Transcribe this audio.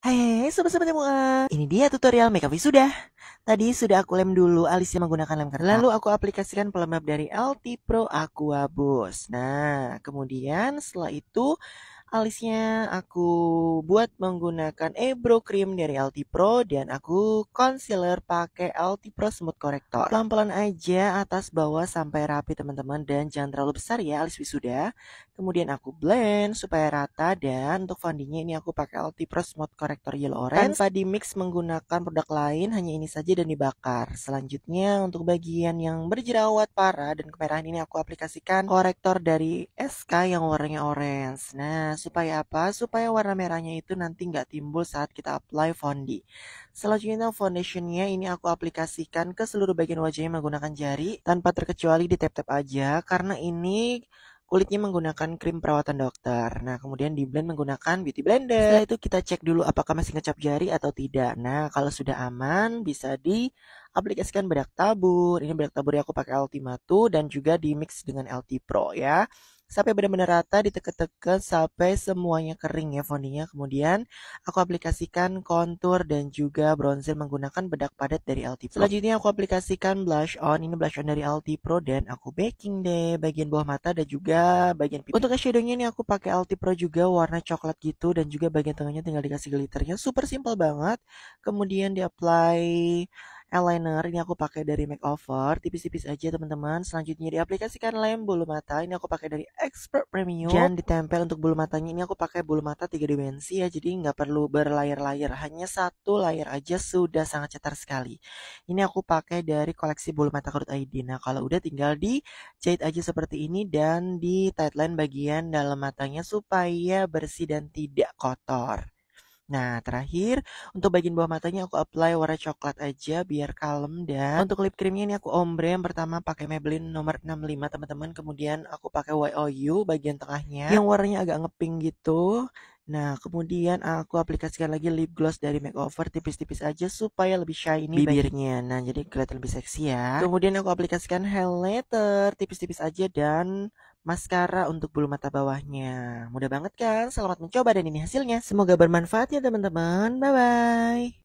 Hai, hey, sobat-sobat semua. Ini dia tutorial makeup wisuda. Tadi sudah aku lem dulu alisnya menggunakan lem kertas. Lalu aku aplikasikan pelembab dari LT Pro Aqua Boost. Nah, kemudian setelah itu Alisnya aku buat menggunakan eyebrow Cream dari LT Pro dan aku concealer pakai LT Pro Smooth Corrector. Pelan-pelan aja atas bawah sampai rapi teman-teman dan jangan terlalu besar ya alis wisuda. Kemudian aku blend supaya rata dan untuk foundingnya ini aku pakai LT Pro Smooth Corrector Yellow Orange tanpa di mix menggunakan produk lain hanya ini saja dan dibakar. Selanjutnya untuk bagian yang berjerawat parah dan kemerahan ini aku aplikasikan korektor dari SK yang warnanya orange. Nah, supaya apa? Supaya warna merahnya itu nanti nggak timbul saat kita apply fondi. Selanjutnya foundationnya ini aku aplikasikan ke seluruh bagian wajahnya menggunakan jari tanpa terkecuali di tap-tap aja karena ini kulitnya menggunakan krim perawatan dokter. Nah, kemudian di blend menggunakan beauty blender. Setelah itu kita cek dulu apakah masih ngecap jari atau tidak. Nah, kalau sudah aman bisa diaplikasikan bedak tabur. Ini bedak tabur yang aku pakai Ultima 2 dan juga di mix dengan LT Pro ya sampai benar-benar rata diteket-teket sampai semuanya kering ya fondinya. Kemudian aku aplikasikan kontur dan juga bronzer menggunakan bedak padat dari LT Pro. Selanjutnya aku aplikasikan blush on. Ini blush on dari LT Pro dan aku baking deh bagian bawah mata dan juga bagian pipi. Untuk eyeshadownya ini aku pakai LT Pro juga warna coklat gitu dan juga bagian tengahnya tinggal dikasih glitternya. Super simple banget. Kemudian di apply eyeliner ini aku pakai dari makeover tipis-tipis aja teman-teman selanjutnya diaplikasikan lem bulu mata ini aku pakai dari expert premium dan ditempel untuk bulu matanya ini aku pakai bulu mata tiga dimensi ya jadi nggak perlu berlayer-layer hanya satu layer aja sudah sangat cetar sekali ini aku pakai dari koleksi bulu mata kerut ID nah kalau udah tinggal di jahit aja seperti ini dan di tightline bagian dalam matanya supaya bersih dan tidak kotor Nah, terakhir, untuk bagian bawah matanya aku apply warna coklat aja biar kalem dan untuk lip creamnya ini aku ombre yang pertama pakai Maybelline nomor 65 teman-teman. Kemudian aku pakai YOU bagian tengahnya yang warnanya agak ngeping gitu. Nah, kemudian aku aplikasikan lagi lip gloss dari makeover tipis-tipis aja supaya lebih shiny bibirnya. Nah, jadi kelihatan lebih seksi ya. Kemudian aku aplikasikan highlighter tipis-tipis aja dan maskara untuk bulu mata bawahnya. Mudah banget kan? Selamat mencoba dan ini hasilnya. Semoga bermanfaat ya teman-teman. Bye-bye.